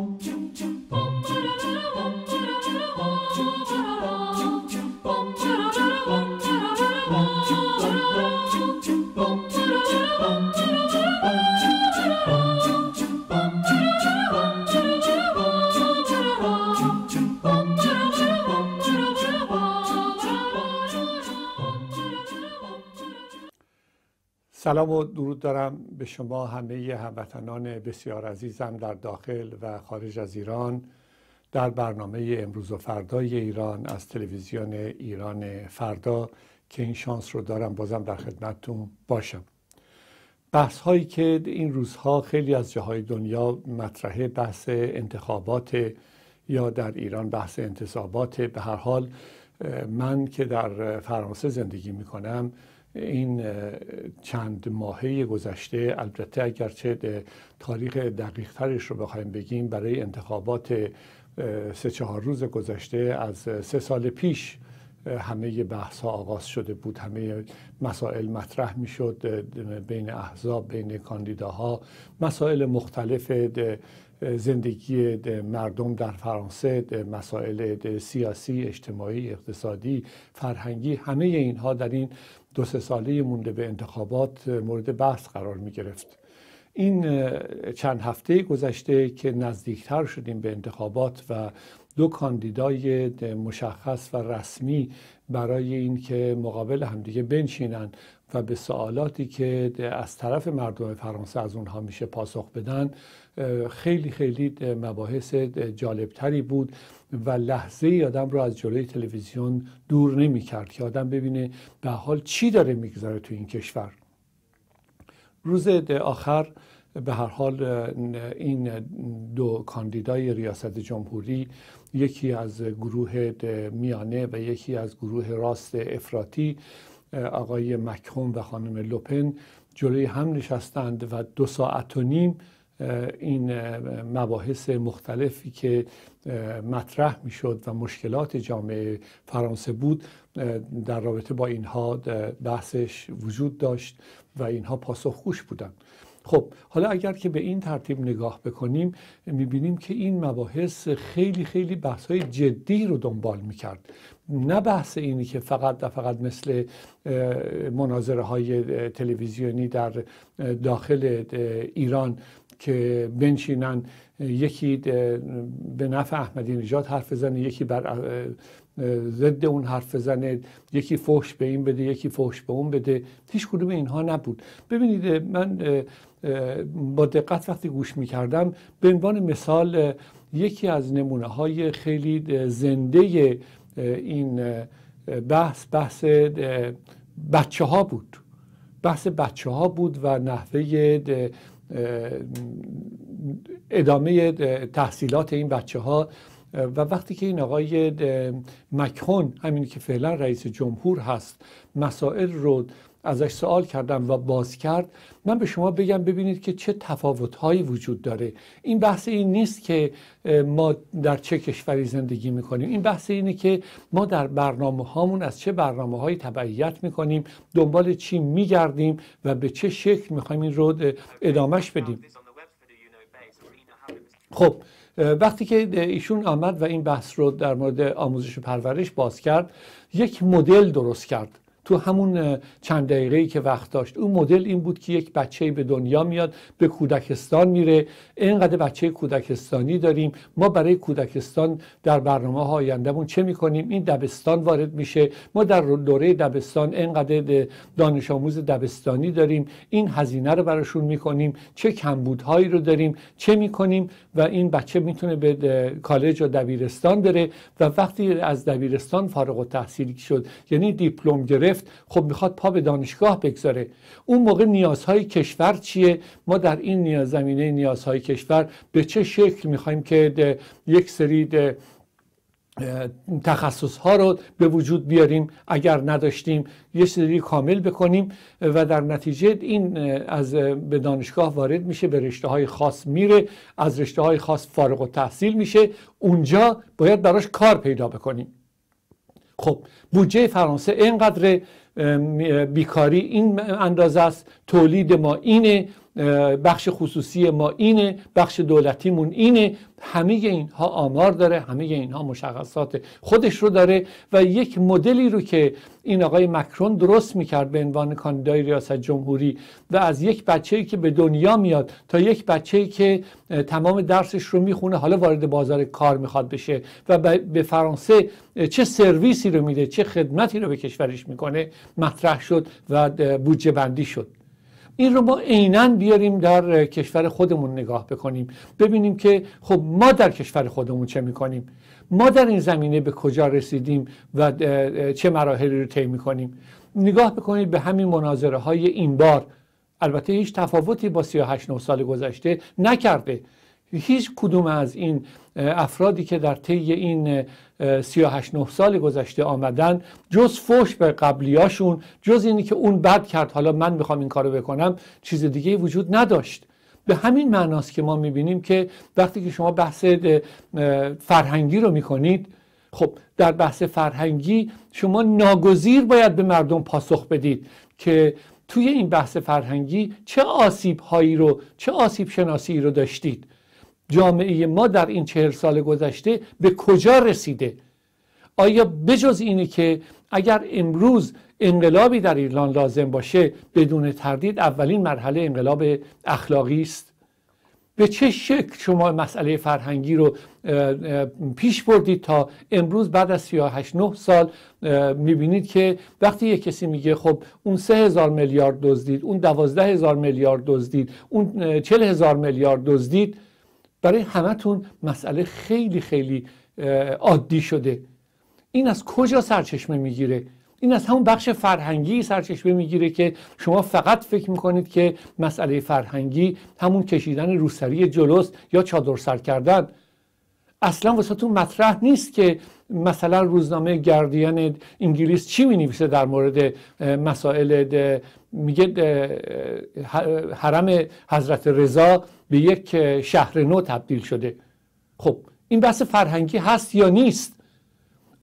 Bom. سلام و درود دارم به شما همه هموطنان بسیار عزیزم در داخل و خارج از ایران در برنامه امروز و فردای ایران از تلویزیون ایران فردا که این شانس رو دارم بازم در خدمتتون باشم بحث هایی که این روزها خیلی از جاهای دنیا مطرحه بحث انتخابات یا در ایران بحث انتصابات به هر حال من که در فرانسه زندگی می کنم این چند ماهه گذشته البته اگرچه تاریخ دقیق ترش رو بخوایم بگیم برای انتخابات سه چهار روز گذشته از سه سال پیش همه بحث ها آغاز شده بود همه مسائل مطرح می شد بین احزاب بین کاندیداها مسائل مختلف زندگی مردم در فرانسه مسائل سیاسی اجتماعی اقتصادی فرهنگی همه اینها در این دو سه ساله مونده به انتخابات مورد بحث قرار می گرفت این چند هفته گذشته که نزدیکتر شدیم به انتخابات و دو کاندیدای مشخص و رسمی برای اینکه مقابل همدیگه بنشینن و به سوالاتی که از طرف مردم فرانسه از اونها میشه پاسخ بدن خیلی خیلی مباحث جالبتری بود و لحظه ای آدم رو از جلوی تلویزیون دور نمی کرد که آدم ببینه به حال چی داره میگذره تو این کشور روز آخر به هر حال این دو کاندیدای ریاست جمهوری یکی از گروه میانه و یکی از گروه راست افراطی آقای مکرون و خانم لوپن جلوی هم نشستند و دو ساعت و نیم این مباحث مختلفی که مطرح میشد و مشکلات جامعه فرانسه بود در رابطه با اینها بحثش وجود داشت و اینها پاسخ خوش بودند خب حالا اگر که به این ترتیب نگاه بکنیم میبینیم که این مباحث خیلی خیلی بحث های جدی رو دنبال میکرد نه بحث اینی که فقط و فقط مثل مناظره های تلویزیونی در داخل ایران که بنشینن یکی به نفع احمدی نژاد حرف بزنه یکی بر ضد اون حرف بزنه یکی فحش به این بده یکی فحش به اون بده هیچ کدوم اینها نبود ببینید من با دقت وقتی گوش می کردم به عنوان مثال یکی از نمونه های خیلی زنده این بحث بحث بچه ها بود بحث بچه ها بود و نحوه ادامه تحصیلات این بچه ها و وقتی که این آقای مکهون همین که فعلا رئیس جمهور هست مسائل رو ازش سوال کردم و باز کرد من به شما بگم ببینید که چه تفاوتهایی وجود داره این بحث این نیست که ما در چه کشوری زندگی میکنیم این بحث اینه که ما در برنامه هامون از چه برنامه هایی تبعیت میکنیم دنبال چی میگردیم و به چه شکل میخوایم این رو ادامهش بدیم خب وقتی که ایشون آمد و این بحث رو در مورد آموزش و پرورش باز کرد یک مدل درست کرد تو همون چند دقیقه ای که وقت داشت اون مدل این بود که یک بچه به دنیا میاد به کودکستان میره اینقدر بچه کودکستانی داریم ما برای کودکستان در برنامه ها آیندهمون چه میکنیم این دبستان وارد میشه ما در دوره دبستان اینقدر دانش آموز دبستانی داریم این هزینه رو براشون میکنیم چه کمبودهایی رو داریم چه میکنیم و این بچه میتونه به کالج و دبیرستان بره و وقتی از دبیرستان فارغ التحصیل شد یعنی دیپلم گرفت گرفت خب میخواد پا به دانشگاه بگذاره اون موقع نیازهای کشور چیه ما در این نیاز زمینه نیازهای کشور به چه شکل میخوایم که یک سری تخصصها تخصص ها رو به وجود بیاریم اگر نداشتیم یه سری کامل بکنیم و در نتیجه این از به دانشگاه وارد میشه به رشته های خاص میره از رشته های خاص فارغ و تحصیل میشه اونجا باید براش کار پیدا بکنیم خب بودجه فرانسه اینقدره بیکاری این اندازه است تولید ما اینه بخش خصوصی ما اینه بخش دولتیمون اینه همه اینها آمار داره همه اینها مشخصات خودش رو داره و یک مدلی رو که این آقای مکرون درست میکرد به عنوان کاندیدای ریاست جمهوری و از یک بچه که به دنیا میاد تا یک بچه که تمام درسش رو میخونه حالا وارد بازار کار میخواد بشه و به فرانسه چه سرویسی رو میده چه خدمتی رو به کشورش میکنه مطرح شد و بودجه بندی شد این رو ما عینا بیاریم در کشور خودمون نگاه بکنیم ببینیم که خب ما در کشور خودمون چه میکنیم ما در این زمینه به کجا رسیدیم و چه مراحلی رو طی میکنیم نگاه بکنید به همین مناظره های این بار البته هیچ تفاوتی با 38 سال گذشته نکرده هیچ کدوم از این افرادی که در طی این 38 9 سال گذشته آمدن جز فوش به قبلیاشون جز اینی که اون بد کرد حالا من میخوام این کارو بکنم چیز دیگه وجود نداشت به همین معناست که ما میبینیم که وقتی که شما بحث فرهنگی رو میکنید خب در بحث فرهنگی شما ناگزیر باید به مردم پاسخ بدید که توی این بحث فرهنگی چه آسیب هایی رو چه آسیب شناسی رو داشتید جامعه ما در این چهل سال گذشته به کجا رسیده آیا بجز اینه که اگر امروز انقلابی در ایران لازم باشه بدون تردید اولین مرحله انقلاب اخلاقی است به چه شکل شما مسئله فرهنگی رو پیش بردید تا امروز بعد از 38 9 سال میبینید که وقتی یک کسی میگه خب اون 3 هزار میلیارد دزدید اون 12 هزار میلیارد دزدید اون 40 هزار میلیارد دزدید برای همتون مسئله خیلی خیلی عادی شده این از کجا سرچشمه میگیره این از همون بخش فرهنگی سرچشمه میگیره که شما فقط فکر میکنید که مسئله فرهنگی همون کشیدن روسری جلوس یا چادر سر کردن اصلا واسهتون مطرح نیست که مثلا روزنامه گردین انگلیس چی می در مورد مسائل میگه حرم حضرت رضا به یک شهر نو تبدیل شده خب این بحث فرهنگی هست یا نیست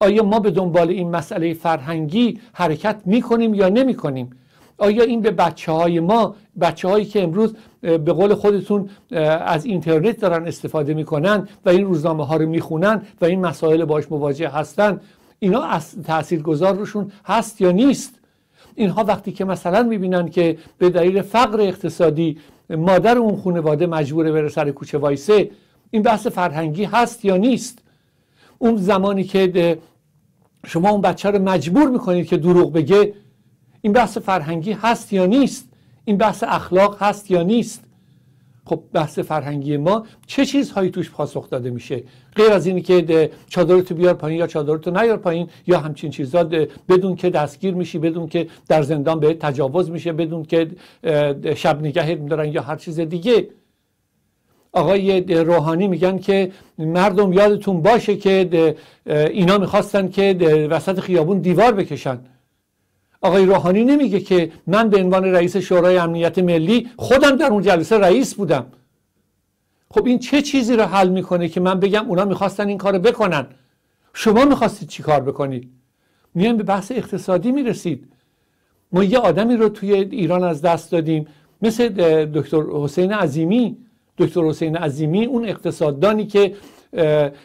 آیا ما به دنبال این مسئله فرهنگی حرکت می کنیم یا نمی کنیم؟ آیا این به بچه های ما بچه هایی که امروز به قول خودتون از اینترنت دارن استفاده می کنن و این روزنامه ها رو میخونن و این مسائل باش مواجه هستن اینا از تأثیر گذار روشون هست یا نیست اینها وقتی که مثلا میبینن که به دلیل فقر اقتصادی مادر اون خانواده مجبوره بره سر کوچه وایسه این بحث فرهنگی هست یا نیست اون زمانی که شما اون بچه رو مجبور میکنید که دروغ بگه این بحث فرهنگی هست یا نیست این بحث اخلاق هست یا نیست خب بحث فرهنگی ما چه چیزهایی توش پاسخ داده میشه غیر از اینی که چادرتو بیار پایین یا چادرتو نیار پایین یا همچین چیزا بدون که دستگیر میشی بدون که در زندان به تجاوز میشه بدون که شب نگهت میدارن یا هر چیز دیگه آقای روحانی میگن که مردم یادتون باشه که اینا میخواستن که وسط خیابون دیوار بکشن آقای روحانی نمیگه که من به عنوان رئیس شورای امنیت ملی خودم در اون جلسه رئیس بودم خب این چه چیزی رو حل میکنه که من بگم اونا میخواستن این کارو بکنن شما میخواستید چی کار بکنید میان به بحث اقتصادی میرسید ما یه آدمی رو توی ایران از دست دادیم مثل دکتر حسین عظیمی دکتر حسین عظیمی اون اقتصاددانی که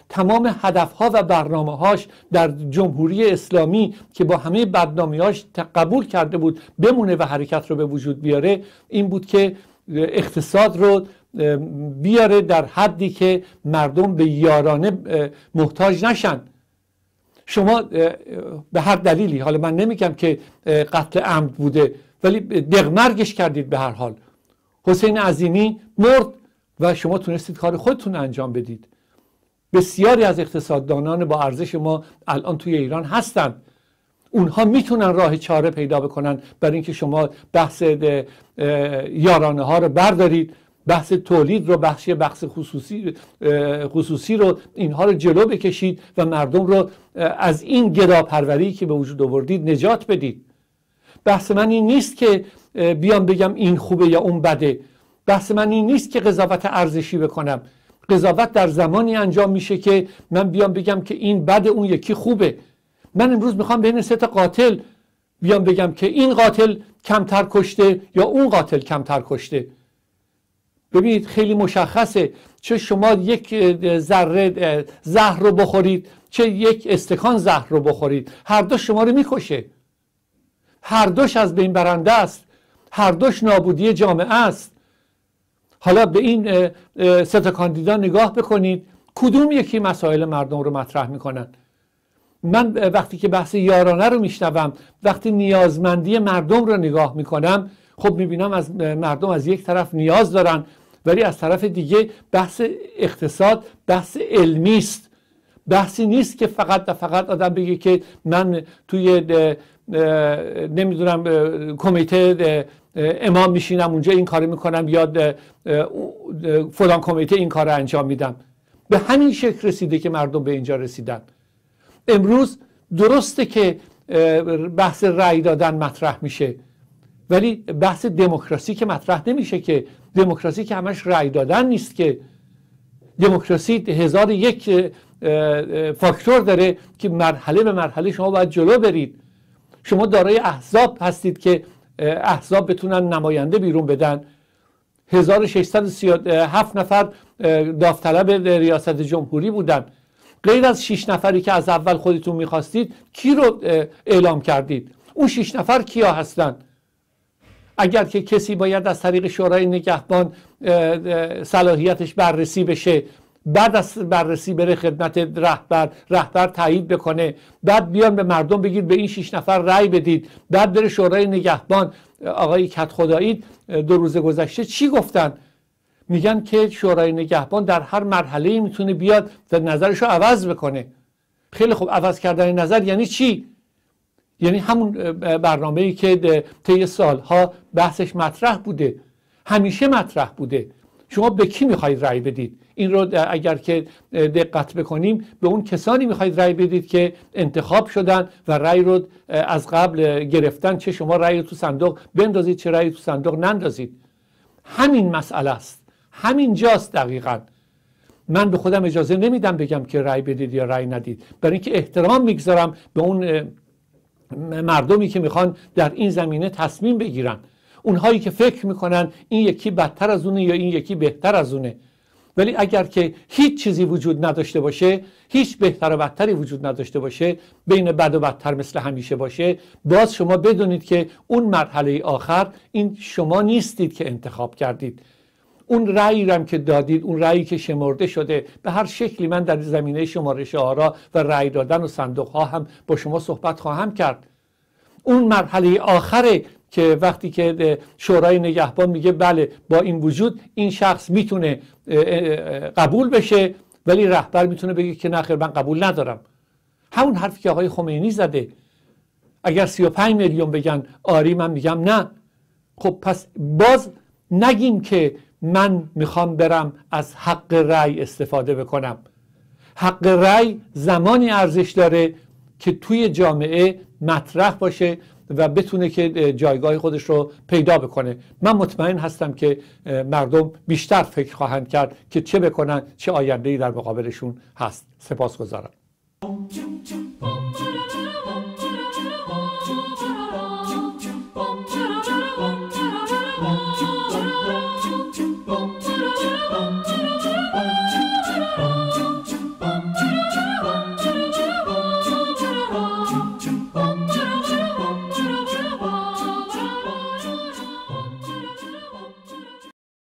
تمام هدفها و برنامه هاش در جمهوری اسلامی که با همه بدنامی هاش قبول کرده بود بمونه و حرکت رو به وجود بیاره این بود که اقتصاد رو بیاره در حدی که مردم به یارانه محتاج نشن شما به هر دلیلی حالا من نمیگم که قتل عمد بوده ولی دغمرگش کردید به هر حال حسین عظیمی مرد و شما تونستید کار خودتون انجام بدید بسیاری از اقتصاددانان با ارزش ما الان توی ایران هستند اونها میتونن راه چاره پیدا بکنن برای اینکه شما بحث یارانه ها رو بردارید بحث تولید رو بخش بحث خصوصی خصوصی رو اینها رو جلو بکشید و مردم رو از این گداپروری که به وجود آوردید نجات بدید بحث من این نیست که بیام بگم این خوبه یا اون بده بحث من این نیست که قضاوت ارزشی بکنم قضاوت در زمانی انجام میشه که من بیام بگم که این بد اون یکی خوبه من امروز میخوام بین سه تا قاتل بیام بگم که این قاتل کمتر کشته یا اون قاتل کمتر کشته ببینید خیلی مشخصه چه شما یک ذره زهر رو بخورید چه یک استکان زهر رو بخورید هر دو شما رو میکشه هر دوش از بین برنده است هر دوش نابودی جامعه است حالا به این سه کاندیدا نگاه بکنید کدوم یکی مسائل مردم رو مطرح میکنن من وقتی که بحث یارانه رو میشنوم وقتی نیازمندی مردم رو نگاه میکنم خب میبینم از مردم از یک طرف نیاز دارن ولی از طرف دیگه بحث اقتصاد بحث علمی است بحثی نیست که فقط و فقط آدم بگه که من توی نمیدونم کمیته امام میشینم اونجا این کاری میکنم یا فلان کمیته این کار انجام میدم به همین شکل رسیده که مردم به اینجا رسیدن امروز درسته که بحث رأی دادن مطرح میشه ولی بحث دموکراسی که مطرح نمیشه که دموکراسی که همش رأی دادن نیست که دموکراسی هزار یک فاکتور داره که مرحله به مرحله شما باید جلو برید شما دارای احزاب هستید که احزاب بتونن نماینده بیرون بدن 1637 نفر داوطلب ریاست جمهوری بودن غیر از 6 نفری که از اول خودتون میخواستید کی رو اعلام کردید اون 6 نفر کیا هستن اگر که کسی باید از طریق شورای نگهبان صلاحیتش بررسی بشه بعد از بررسی بره خدمت رهبر رهبر تایید بکنه بعد بیان به مردم بگید به این شیش نفر رأی بدید بعد بره شورای نگهبان آقای کت خدایی دو روز گذشته چی گفتن میگن که شورای نگهبان در هر مرحله میتونه بیاد و نظرش رو عوض بکنه خیلی خوب عوض کردن نظر یعنی چی یعنی همون برنامه ای که طی سالها بحثش مطرح بوده همیشه مطرح بوده شما به کی میخواید رأی بدید این رو اگر که دقت بکنیم به اون کسانی میخواید رأی بدید که انتخاب شدن و رأی رو از قبل گرفتن چه شما رأی رو تو صندوق بندازید چه رأی تو صندوق نندازید همین مسئله است همین جاست دقیقا من به خودم اجازه نمیدم بگم که رأی بدید یا رأی ندید برای اینکه احترام میگذارم به اون مردمی که میخوان در این زمینه تصمیم بگیرن اونهایی که فکر میکنن این یکی بدتر از اونه یا این یکی بهتر از اونه ولی اگر که هیچ چیزی وجود نداشته باشه هیچ بهتر و بدتری وجود نداشته باشه بین بد و بدتر مثل همیشه باشه باز شما بدونید که اون مرحله آخر این شما نیستید که انتخاب کردید اون رأی که دادید اون رأیی که شمرده شده به هر شکلی من در زمینه شمارش آرا و رأی دادن و صندوق ها هم با شما صحبت خواهم کرد اون مرحله آخره که وقتی که شورای نگهبان میگه بله با این وجود این شخص میتونه قبول بشه ولی رهبر میتونه بگه که نخیر من قبول ندارم همون حرفی که آقای خمینی زده اگر 35 میلیون بگن آری من میگم نه خب پس باز نگیم که من میخوام برم از حق رأی استفاده بکنم حق رأی زمانی ارزش داره که توی جامعه مطرح باشه و بتونه که جایگاه خودش رو پیدا بکنه من مطمئن هستم که مردم بیشتر فکر خواهند کرد که چه بکنن چه آینده در مقابلشون هست گذارم